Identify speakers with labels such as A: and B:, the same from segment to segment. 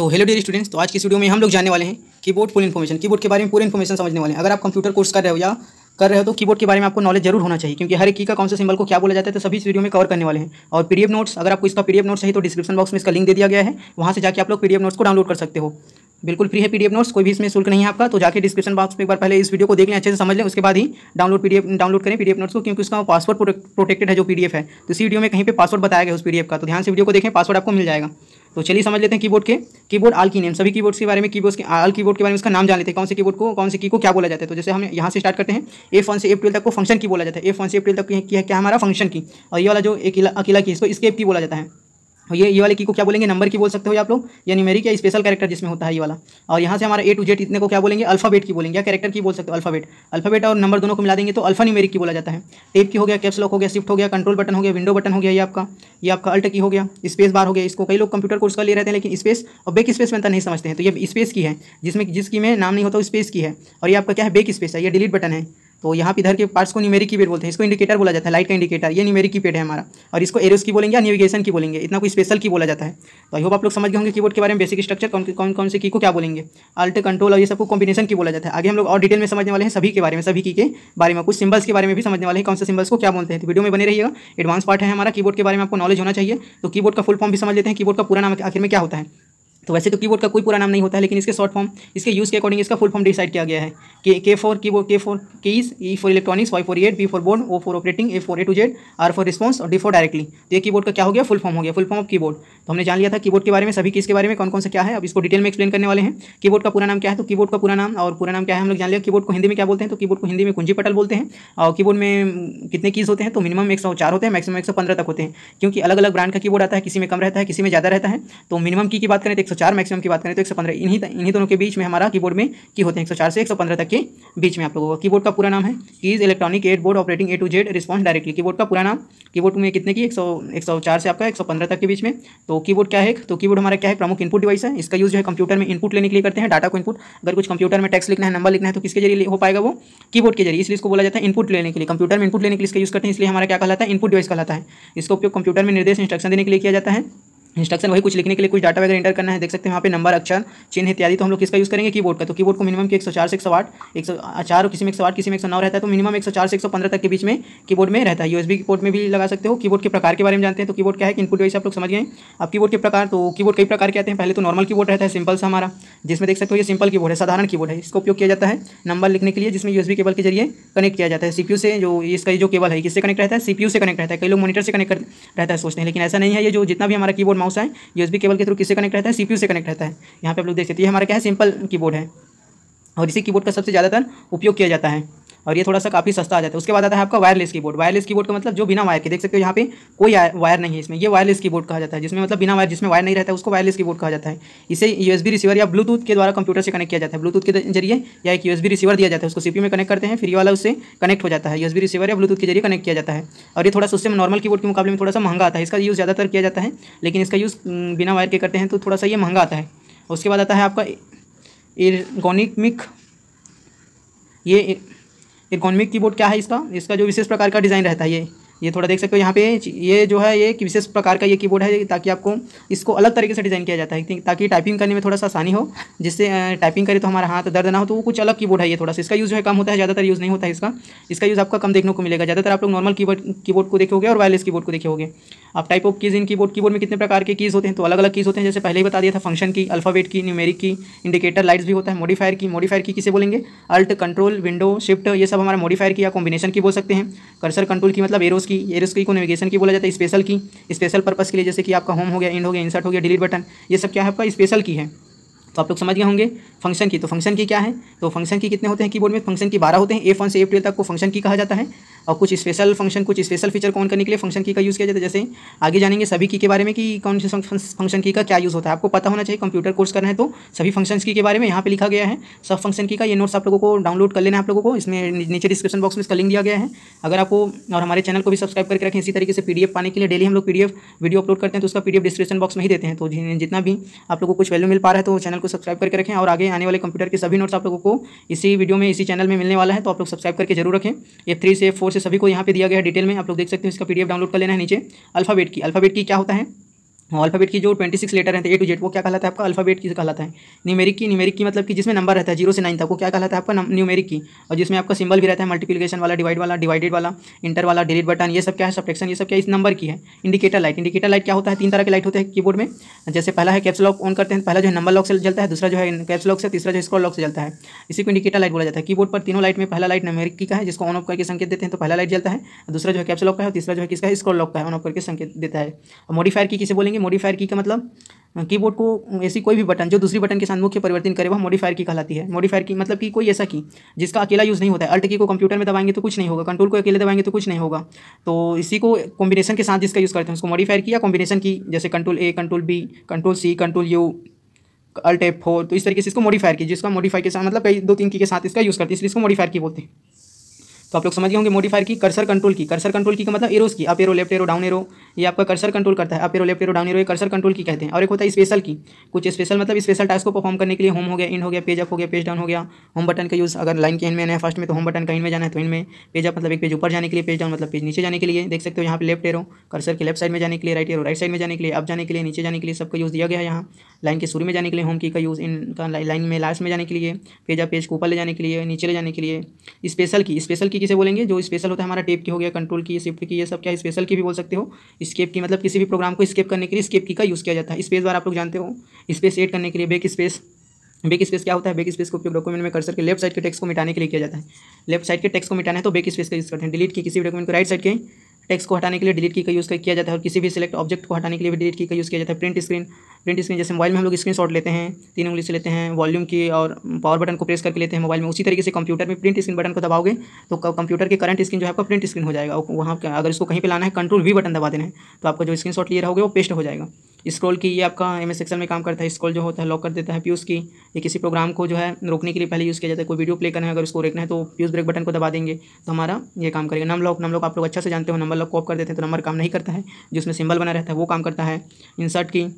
A: तो hello dear students तो आज की वीडियो में हम लोग जाने वाले हैं कीबोर्ड फुल इन्फॉर्मेशन कीबोर्ड के बारे में पूरी इन्फॉर्मेशन समझने वाले हैं अगर आप कंप्यूटर कोर्स कर रहे हो या कर रहे हो तो कीबोर्ड के बारे में आपको नॉलेज जरूर होना चाहिए क्योंकि हर एक की का कौन से सिंबल को क्या बोला जाता है तो सभी इस वीडियो में कवर करने वाले हैं और पी नोट्स अगर आपको इसका पीडीएफ नोट्स चाहिए तो डिस्क्रिप्शन बॉक्स में इसका लिंक दे दिया गया है वहाँ से जाकर आप लोग पी नोट्स को डाउनलोड कर सकते हो बिल्कुल फ्री है पी नोट्स कोई भी इसमें शुल्क नहीं है आपका तो जाकर डिस्क्रिप्शन बॉक्स में एक बार पहले इस वीडियो को देख लें अच्छे से समझ लें उसके बाद ही डाउनलोड पीडीएफ डाउनलोड करें पीडीएफ नोट्स को क्योंकि उसका पासवर्ड प्रोटेक्टेड है जो पी है तो इसी वीडियो में कहीं पर पासवर्ड बताया गया उस पी का तो ध्यान से वीडियो को देखें पासवर्ड आपको मिल जाएगा तो चलिए समझ लेते हैं कीबोर्ड के कीबोर्ड आल की नेम सभी कीबोर्ड के बारे में कीबोर्ड के आल कीबोर्ड के बारे में इसका नाम जान लेते हैं कौन से कीबोर्ड को कौन से की को क्या बोला जाता है तो जैसे हम यहाँ से स्टार्ट करते हैं एफ वन से एफ तक को फंक्शन की बोला जाता है एफ वन से एफ तक की है क्या हमारा फंक्शन की और ये वाला जो एक अकेला की इसको स्केप की बोला जाता है ये ये वाले की को क्या बोलेंगे नंबर की बोल सकते हो आप लोग या न्यूमेरिक या स्पेशल कैरेक्टर जिसमें होता है ये वाला और यहाँ से हमारा ए टू जेड इतने को क्या बोलेंगे अल्फाबेट की बोलेंगे या कैरेक्टर की बोल सकते हो अल्फाबेट अल्फाबेट और नंबर दोनों को मिला देंगे तो अल्फा न्यूमेरिक की बोला जाता है टेप की हो गया कैप्स लॉक हो गया शिफ्ट हो गया कंट्रोल बटन हो गया विंडो बटन हो गया ये आपका ये आपका अल्ट की हो गया स्पेस बार हो गया इसको कई लोग कंप्यूटर कोर्स का ले रहे हैं लेकिन स्पेस और बेक स्पेस में इतना तो नहीं समझते हैं तो ये स्पेस की है जिसमें जिसकी में नाम नहीं होता स्पेस की है और ये आपका क्या है बेक स्पेस है यह डिलीट बटन है तो यहाँ पर इधर के पार्ट्स को न्यूमेरिक की बोलते हैं इसको इंडिकेटर बोला जाता है लाइट का इंडिकेटर ये न्यूमेरिक की है हमारा और इसको एरोस की बोलेंगे या नेविगेशन की बोलेंगे इतना कोई स्पेशल की बोला जाता है तो आई होप आप लोग समझ गए होंगे कीबोर्ड के बारे में बेसिक स्ट्रक्चर कौन कौन कौन से की को क्या बोलेंगे अल्ट कंट्रोल और ये सबको कॉम्बिनेशन की बोला जाता है आगे हम लोग और डिटेल में समझने वाले हैं सभी के बारे में सभी की के बारे में कुछ सिंबल्स के बारे में भी समझने वाले हैं कौन से सिंबल्स को क्या बोलते हैं तो वीडियो में बने रहिएगा एडवांस पार्ट है हमारा कीबोर्ड के बारे में आपको नॉलेज होना चाहिए तो कीबोर्ड का फुल फॉर्म भी समझ लेते हैं कीबोर्ड का पूरा नाम आखिर में क्या होता है तो वैसे तो कीबोर्ड का कोई पूरा नाम नहीं होता है लेकिन इसके शॉर्ट फॉर्म इसके यूज़ के अकॉर्डिंग इसका फुल फॉर्म डिसाइड किया गया है के K for keyboard K for keys E for electronics Y for at B for board O for operating A for A to Z R for response और D for directly तो ये keyboard का क्या हो गया फुल फॉर्म हो गया full form of keyboard तो हमने जान लिया था कीबोर्ड के बारे में सभी कीज के बारे में कौन कौन सा क्या है अब इसको डिटेल में एक्सप्लेन करने वाले हैं कीबोर्ड का पूरा नाम क्या है तो कीबोर्ड का पूरा नाम और पूरा नाम क्या है हम लोग जान लिया कीबोर्ड को हिंदी में क्या बोलते हैं तो कीबोर्ड को हिंदी में कुंजी पटल बोलते हैं और कीबोर्ड में कितने कीज होते हैं तो मिनिमम एक सौ चार होते हैं मैक्सिमम एक सौ पंद्रह तक होते हैं क्योंकि अलग अलग ब्रांड का कीबोर्ड आता है किसी में कम रहता है किसी में ज़्यादा रहता है तो मिनिमम की बात करें तो 104 मैक्सिमम की बात करें तो 115 इन्हीं इन्हीं दोनों के बीच में हमारा कीबोर्ड में की होते हैं 104 से 115 तक के बीच में आप लोगों का कीबोर्ड का पूरा नाम है keys electronic yet board operating A to Z response directly keyboard का पूरा नाम कीबोर्ड में कितने की 100 104 से आपका 115 तक के बीच में तो कीबोर्ड क्या है तो कीबोर्ड हमारा क्या है प्रमुख इनपुट डिवाइस है इसका यूज जो है कंप्यूटर में इनपुट लेने के लिए करते हैं डाटा को इनपुट अगर कुछ कंप्यूटर में टेक्स्ट लिखना है नंबर लिखना है तो किसके जरिए हो पाएगा वो कीबोर्ड के जरिए इसलिए इसको बोला जाता है इनपुट लेने के लिए कंप्यूटर में इनपुट लेने के लिए इसका यूज करते हैं इसलिए हमारा क्या कहलाता है इनपुट डिवाइस कहलाता है इसका उपयोग कंप्यूटर में निर्देश इंस्ट्रक्शन देने के लिए किया जाता है इंस्ट्रक्शन वही कुछ लिखने के लिए कुछ डाटा वगैरह एंटर करना है देख सकते हैं वहाँ पे नंबर अक्षर चिन्ह इत्यादि तो हम लोग किसका यूज़ करेंगे कीबोर्ड का तो कीबोर्ड को मिनिमम की एक सौ चार से एक सौ आठ एक सौ चार किसी में एक सौ आठ किसी में एक सौ नौ रहता है तो मिनिमम एक सौ चार से एक सौ पंद्रह तक के बीच में कीबोर्ड में रहता है यूएसबी की पोर्ट में भी लगा सकते हो कीबोर्ड के प्रकार के बारे में जानते हैं तो कीबोर्ड क्या है कि इनपुट वाइस आप लोग समझ गए अब कीबोर्ड के प्रकार तो कीबोर्ड कई प्रकार के आते हैं पहले तो नॉर्मल कीबोर्ड रहता है सिंपल सा हमारा जिसमें देख सकते हो ये सिंपल कीबोर्ड है साधारण कीबोर्ड है इसको उपयोग किया जाता है नंबर लिखने के लिए जिसमें यूएसबी केबल के जरिए कनेक्ट किया जाता है सीपीयू से जो इसका जो केबल है किससे कनेक्ट रहता है सीपीयू से कनेक्ट रहता है कई लोग मॉनिटर से कनेक्ट रहता है सोचते हैं लेकिन ऐसा नहीं है ये जो जितना भी हमारा कीबोर्ड माउस है यूएसबी केबल के थ्रू किससे कनेक्ट रहता है सीपीयू से कनेक्ट रहता है यहाँ पे आप लोग देख सकते हैं ये हमारा क्या है सिंपल कीबोर्ड है और इसी कीबोर्ड का सबसे ज़्यादातर उपयोग किया जाता है और ये थोड़ा सा काफ़ी सस्ता आ जाता है उसके बाद आता है आपका वायरलेस की वायरलेस की का मतलब जो बिना वायर के देख सकते हो यहाँ पे कोई वायर नहीं है इसमें ये वायरलेस की कहा जाता है जिसमें मतलब बिना वायर जिसमें वायर नहीं रहता है उसको वायरलेस की कहा जाता है इसे यूएसबी रिसीवर या ब्लूटूथ के द्वारा कंप्यूटर से कनेक्ट किया जाता है ब्लूटूथ के जरिए या एक यूएसबी रिसीवर दिया जाता है उसको सीपी में कनेक्ट करते हैं फिर वाला उससे कनेक्ट हो जाता है यूएसबी रिसीवर या ब्लूटूथ के जरिए कनेक्ट किया जाता है और ये थोड़ा सा उससे नॉर्मल की के मुकाबले में थोड़ा सा महंगा आता है इसका यूज़ ज़्यादातर किया जाता है लेकिन इसका यूज़ बिना वायर के करते हैं तो थोड़ा सा ये महंगा आता है उसके बाद आता है आपका मिक ये इकोनॉमिक कीबोर्ड क्या है इसका इसका जो विशेष प्रकार का डिज़ाइन रहता है ये ये थोड़ा देख सकते हो यहाँ पे ये जो है ये एक विशेष प्रकार का ये कीबोर्ड है ताकि आपको इसको अलग तरीके से डिज़ाइन किया जाता है ताकि टाइपिंग करने में थोड़ा सा आसानी हो जिससे टाइपिंग करें तो हमारा हाथ दर्द ना हो तो वो कुछ अलग कीबोर्ड है ये थोड़ा सा इसका यूज़ जो है कम होता है ज़्यादातर यूज़ नहीं होता है इसका इसका यूज़ आपका कम देखने को मिलेगा ज़्यादातर आप लोग नॉर्मल की बोर्ड को देखोगे और वायरलेस की को देखोगे आप टाइप ऑफ कीज़ इन की बोर्ड में कितने प्रकार के कीज़ होते हैं तो अलग अलग कीज़ होते हैं जैसे पहले ही बता दिया था फंक्शन की अल्फाबेट की न्यूमेरिक की इंडिकेटर लाइट्स भी होता है मॉडिफायर की मॉडिफायर की किसे बोलेंगे अल्ट कंट्रोल विंडो शिफ्ट ये सब हमारा मॉडिफायर की या कॉम्बिनेशन की बोल सकते हैं कर्सर कंट्रोल की मतलब एरोस की एरस की को नेविगेशन की बोला जाता है स्पेशल की स्पेशल पर्पस के लिए जैसे कि आपका होम हो गया एंड हो गया इंसर्ट हो गया डिलीट बटन ये सब क्या है आपका स्पेशल की है तो आप लोग समझ गए होंगे फंक्शन की तो फंक्शन की क्या है तो फंक्शन की कितने होते हैं कीबोर्ड में फंक्शन की बारह होते हैं ए वन से ए ट्वेल्व तक को फंक्शन की कहा जाता है और कुछ स्पेशल फंक्शन कुछ स्पेशल फीचर कौन करने के लिए फंक्शन की का यूज़ किया जाता है जैसे आगे जानेंगे सभी की के बारे में कि कौन से फंक्शन की का क्या यूज़ होता है आपको पता होना चाहिए कंप्यूटर कोर्स करना है तो सभी फंक्शन की के बारे में यहाँ पर लिखा गया है सब फंक्शन की का ये नोट्स आप लोगों को डाउनलोड कर लेना है आप लोगों को इसमें नीचे डिस्क्रिप्शन बॉक्स में इसका लिंक दिया गया है अगर आपको और हमारे चैनल को भी सब्सक्राइब करके रखें इसी तरीके से पी पाने के लिए डेली हम लोग पी वीडियो अपलोड करते हैं तो उसका पी डिस्क्रिप्शन बॉक्स में ही देते हैं तो जितना भी आप लोगों को कुछ वैल्यू मिल पा रहा है तो चैनल चैनल को सब्सक्राइब करके रखें और आगे आने वाले कंप्यूटर के सभी नोट्स आप लोगों को इसी वीडियो में इसी चैनल में मिलने वाला है तो आप लोग सब्सक्राइब करके जरूर रखें ये थ्री से फोर से सभी को यहाँ पे दिया गया है डिटेल में आप लोग देख सकते हैं इसका पीडीएफ डाउनलोड कर लेना है नीचे अल्फाबेट की अल्फाबेट की क्या होता है अल्फाबेट की जो ट्वेंटी सिक्स लेटर रहते हैं ए टू जेड वो क्या कहलाता है आपका अल्फाबेट की कहलाता है न्यूमेरिक की न्यूमेरिक की मतलब कि जिसमें नंबर रहता है जीरो से नाइन तक वो क्या कहलाता है आपका न्यूमेरिक की और जिसमें आपका सिंबल भी रहता है मल्टीप्लिकेशन वाला डिवाइड वाला डिवाइडेड वाला इंटर वाला डिलीट बटन ये सब क्या है सब्ट्रैक्शन ये सब क्या इस नंबर की है इंडिकेटर लाइट इंडिकेटर लाइट क्या होता है तीन तरह के लाइट होते हैं कीबोर्ड में जैसे पहला है कैप्सलॉक ऑन करते हैं पहला जो है नंबर लॉक से जलता है दूसरा जो है कैप्स लॉक से तीसरा जो है स्क्रॉल लॉक से जलता है इसी को इंडिकेटर लाइट बोला जाता है कीबोर्ड पर तीनों लाइट में पहला लाइट न्यूमेरिक की का है जिसको ऑन ऑफ करके संकेत देते हैं तो पहला लाइट जलता है दूसरा जो है कैप्सलॉक का है तीसरा जो है किसका है स्क्रॉल लॉक का है ऑन ऑफ करके संकेत देता है और मॉडिफायर की किसे बोलेंगे मॉडिफायर की का मतलब कीबोर्ड को ऐसी कोई भी बटन जो दूसरी बटन के साथ मुख्य परिवर्तन करे वह मॉडिफायर की कहलाती है मॉडिफायर की मतलब कि कोई ऐसा की जिसका अकेला यूज़ नहीं होता है अल्ट की को कंप्यूटर में दबाएंगे तो कुछ नहीं होगा कंट्रोल को अकेले दबाएंगे तो कुछ नहीं होगा तो इसी को कॉम्बिनेशन के साथ जिसका यूज़ करते हैं उसको मॉडिफायर की या कॉम्बिनेशन की जैसे control A control B control C control U alt F four तो इस तरीके से इसको मॉडिफायर की जिसका मॉडिफाई के साथ मतलब कई दो तीन की के साथ इसका यूज़ करते हैं इसलिए इसको मॉडिफायर की बोलते हैं तो आप लोग समझ गए होंगे मोडिफायर की कर्सर कंट्रोल की कर्सर कंट्रोल की का मतलब एरोस की आप arrow left arrow down arrow ये आपका कर्सर कंट्रोल करता है आप arrow left arrow down arrow ये कर्सर कंट्रोल की कहते हैं और एक होता है स्पेशल की कुछ स्पेशल मतलब स्पेशल टास्क को परफॉर्म करने के लिए होम हो गया इन हो गया पेज अप हो गया पेज डाउन हो गया होम बटन का यूज़ अगर लाइन के इन में है फर्स्ट में तो होम बटन का में जाना है तो इनमें पेज अप मतलब एक पेज ऊपर जाने के लिए पेज डाउन मतलब पेज नीचे जाने के लिए देख सकते हो यहाँ पर लेफ्ट एरो कर्सर के लेफ्ट साइड में जाने के लिए राइट एरो राइट साइड में जाने के लिए अप जाने के लिए नीचे जाने के लिए सबका यूज़ दिया गया यहाँ लाइन के शुरू में जाने के लिए होम की का यूज़ इनका लाइन में लास्ट में जाने के लिए पेज पेज को ऊपर ले जाने के लिए नीचे ले जाने के लिए स्पेशल की स्पेशल की किसे बोलेंगे जो स्पेशल होता है हमारा टेप की हो गया कंट्रोल की स्विफ्ट की ये सब क्या स्पेशल की भी बोल सकते हो स्केप की मतलब किसी भी प्रोग्राम को स्केप करने के लिए स्केप की का यूज़ किया जाता है स्पेस बार आप लोग जानते हो स्पेस एड करने के लिए बेक स्पेस बेक स्पेस क्या होता है बेक स्पेस का उपयोग डॉक्यूमेंट में कर के लेफ्ट साइड के टेक्स को मिटाने के लिए किया जाता है लेफ्ट साइड के टेक्स को मिटाना है तो बेक स्पेस का यूज़ करते हैं डिलीट की किसी भी डॉक्यूमेंट को राइट साइड के टेक्स को हटाने के लिए डिलीट की का यूज़ किया जाता है और किसी भी सिलेक्ट ऑब्जेक्ट को हटाने के लिए भी डिलीट की का यूज़ किया जाता है प्रिंट स्क्रीन प्रिंट स्क्रीन जैसे मोबाइल में हम लोग स्क्रीन लेते हैं तीन उंगली से लेते हैं वॉल्यूम की और पावर बटन को प्रेस करके लेते हैं मोबाइल में उसी तरीके से कंप्यूटर में प्रिंट स्क्रीन बटन को दबाओगे तो कंप्यूटर के करंट स्क्रीन जो है आपका प्रिंट स्क्रीन हो जाएगा वहाँ अगर इसको कहीं पर लाना है कंट्रोल वी बटन दबा देना है तो आपका जो स्क्रीन शॉट लिए रहोगे वो पेस्ट हो जाएगा स्क्रॉल की ये आपका एम सेक्शन में काम करता है स्क्रॉल जो होता है लॉक कर देता है पीयूस की ये किसी प्रोग्राम को जो है रोकने के लिए पहले यूज़ किया जाता है कोई वीडियो प्ले करना है अगर उसको रोकना है तो प्यूज़ ब्रेक बटन को दबा देंगे तो हमारा ये काम करेगा नम लॉक नम लॉक आप लोग अच्छा से जानते हो नंबर लॉक को ऑफ कर देते हैं तो नंबर काम नहीं करता है जिसमें सिंबल बना रहता है वो काम करता है इंसर्ट की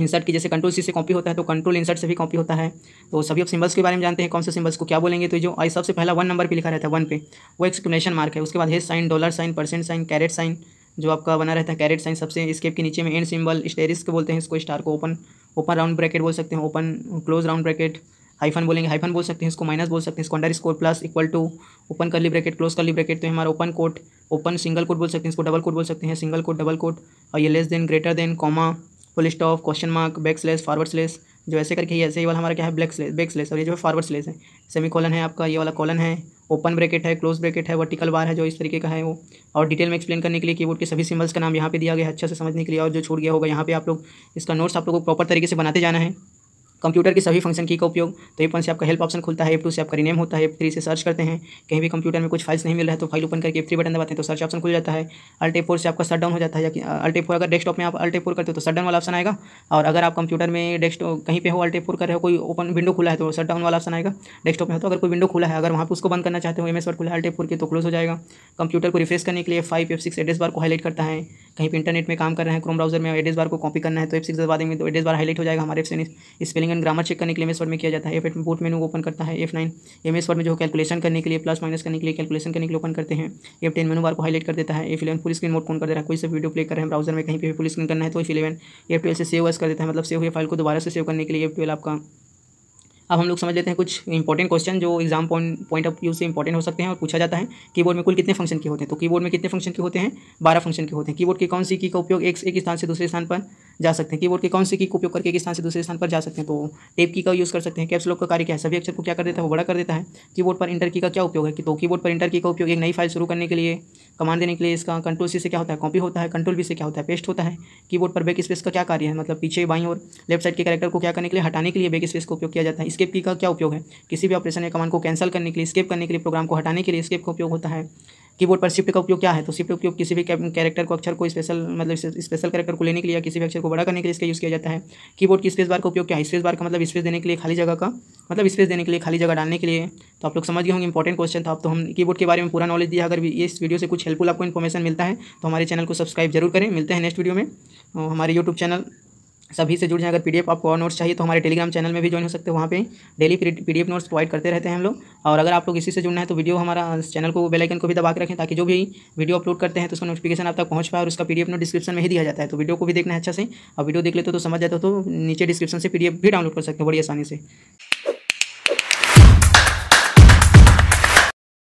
A: इंसर्ट की जैसे कंट्रोल सी से कॉपी होता है तो कंट्रोल इंसर्ट से भी कॉपी होता है तो सभी सिंबल्स के बारे में जानते हैं कौन से सिंबल्स को क्या बोलेंगे तो जो आई सबसे पहला वन नंबर पे लिखा रहता है वन पे वो एक्सप्लेनेशन मार्क है उसके बाद hash sign dollar sign percent sign caret sign जो आपका बना रहता है कैरेट साइन सबसे स्केप के नीचे में एंड सिंबल स्टेरिस्क बोलते हैं इसको स्टार को ओपन ओपन राउंड ब्रैकेट बोल सकते हैं open close round bracket hyphen बोलेंगे हाइफन बोल सकते हैं इसको माइनस बोल सकते हैं इसको underscore plus equal to open curly bracket close curly bracket तो हमारा open quote open single quote बोल सकते हैं इसको डबल कोट बोल सकते हैं सिंगल कोट डबल कोट और ये less than greater than comma full stop question mark back slash forward slash जो ऐसे करके ऐसे ये वाला हमारा क्या है ब्लैक स्लेस बैक स्लेस और ये जो है फॉरवर्ड स्लेस है सेमी कॉलन है आपका ये वाला कॉलन है ओपन ब्रैकेट है क्लोज ब्रैकेट है वर्टिकल बार है जो इस तरीके का है वो और डिटेल में एक्सप्लेन करने के लिए कीबोर्ड के सभी सिंबल्स का नाम यहाँ पे दिया गया है अच्छा से समझने के लिए और जो छूट गया होगा यहाँ पे आप लोग इसका नोट्स आप लोग को प्रॉपर तरीके से बनाते जाना है कंप्यूटर के सभी फंक्शन की का उपयोग तो एफ वन से आपका हेल्प ऑप्शन खुलता है एफ टू से आपका रिनेम होता है एफ थ्री से सर्च करते हैं कहीं भी कंप्यूटर में कुछ फाइल्स नहीं मिल रहा है तो फाइल ओपन करके एफ थ्री बटन दबाते हैं तो सर्च ऑप्शन खुल जाता है अल्टे फोर से आपका शट डाउन हो जाता है या फोर अगर डेस्कटॉप में आप अल्टे फोर करते हो तो शट डाउन वाला ऑप्शन आएगा और अगर आप कंप्यूटर में डेस्कटॉप कहीं पर हो अल्टे फोर कर रहे हो कोई ओपन विंडो खुला है तो शट डाउन वाला ऑप्शन आएगा डेस्कटॉप में हो तो अगर कोई विंडो खुला है अगर वहाँ पर उसको बंद करना चाहते हो एम एस वर्ड खुला है अल्टे फोर के तो क्लोज हो जाएगा कंप्यूटर को रिफ्रेश करने के लिए five F six address bar को हाईलाइट करता है कहीं पर इंटरनेट में काम कर रहे हैं क्रोम ब्राउजर में एड्रेस बार को कॉपी करना है तो एफ सिक्स दबा देंगे तो एड्रेस बार हाईलाइट हो जाएगा हमारे स्पेलिंग एंड ग्रामर चेक करने के लिए एम वर्ड में किया जाता है एफ एट में बोट मेनू ओपन करता है एफ नाइन एम एस वर्ड में जो कैलकुलेशन करने के लिए प्लस माइनस करने के लिए कैलकुलेशन करने के लिए ओपन करते हैं एफ टेन मेनू बार को हाईलाइट कर देता है F eleven full screen mode कौन कर दे रहा है कोई से वीडियो प्ले कर रहे हैं ब्राउजर में कहीं पर पुलिस स्क्रीन करना है तो एफ इलेवन एफ ट्वेल्व से सेव कर देता है मतलब सेव हुए फाइल को दोबारा से सेव करने के लिए एफ ट्वेल्व आपका अब हम लोग समझ लेते हैं कुछ इंपॉर्टेंट क्वेश्चन जो exam point point of view से इंपॉर्टेंट हो सकते हैं और पूछा जाता है कीबोर्ड में कुल कितने फंक्शन के होते हैं तो कीबोर्ड में कितने फंक्शन के होते हैं बारह फंक्शन के होते हैं कीबोर्ड के कौन सी की का उपयोग एक एक स्थान से दूसरे स्थान पर जा सकते हैं कीबोर्ड के कौन से की उपयोग करके एक स्थान से दूसरे स्थान पर जा सकते हैं तो टेप की का यूज़ कर सकते हैं कैप्स लॉक का कार्य क्या है सभी अक्षर को क्या कर देता है वो बड़ा कर देता है कीबोर्ड पर इंटर की का क्या उपयोग है कि तो कीबोर्ड पर इंटर की का उपयोग एक नई फाइल शुरू करने के लिए कमान देने के लिए इसका कंट्रोल सी से क्या होता है कॉपी होता है कंट्रोल भी से क्या होता है पेस्ट होता है कीबोर्ड पर बैक स्पेस का क्या कार्य है मतलब पीछे बाई और लेफ्ट साइड के कैरेक्टर को क्या करने के लिए हटाने के लिए बैक स्पेस का उपयोग किया जाता है स्केप की का क्या उपयोग है किसी भी ऑपरेशन या कमान को कैंसिल करने के लिए स्केप करने के लिए प्रोग्राम को हटाने के लिए स्केप का उपयोग होता है कीबोर्ड पर शिफ्ट का उपयोग क्या है तो शिफ्ट का उपयोग किसी भी कैरेक्टर को अक्षर को स्पेशल मतलब स्पेशल कैरेक्टर को लेने के लिए किसी भी अक्षर को बड़ा करने के लिए इसका यूज़ किया जाता है कीबोर्ड की स्पेस बार का उपयोग क्या है स्पेस बार का मतलब स्पेस देने के लिए खाली जगह का मतलब स्पेस देने के लिए खाली जगह डालने के लिए तो आप लोग समझ गए होंगे इंपॉर्टेंट क्वेश्चन था तो हम कीबोर्ड के बारे में पूरा नॉलेज दिया अगर इस वीडियो से कुछ हेल्पफुल आपको इन्फॉर्मेशन मिलता है तो हमारे चैनल को सब्सक्राइब जरूर करें मिलते हैं नेक्स्ट वीडियो में हमारे यूट्यूब चैनल सभी से जुड़ जाए अगर पीडीएफ आपको और नोट्स चाहिए तो हमारे टेलीग्राम चैनल में भी ज्वाइन हो सकते हैं वहाँ पे डेली पीडीएफ नोट्स प्रोवाइड करते रहते हैं हम लोग और अगर आप लोग इसी से जुड़ना है तो वीडियो हमारा चैनल को बेल आइकन को भी दबा के रखें ताकि जो भी वीडियो अपलोड करते हैं तो उसका नोटिफिकेशन आप तक पहुँच पाए और उसका एफ नोट डिस्क्रिप्शन में ही दिया जाता है तो वीडियो को भी देखना है अच्छा से और वीडियो देख लेते हो तो समझ जाते हो तो नीचे डिस्क्रिप्शन से एफ भी डाउनलोड कर सकते हो बड़ी आसानी से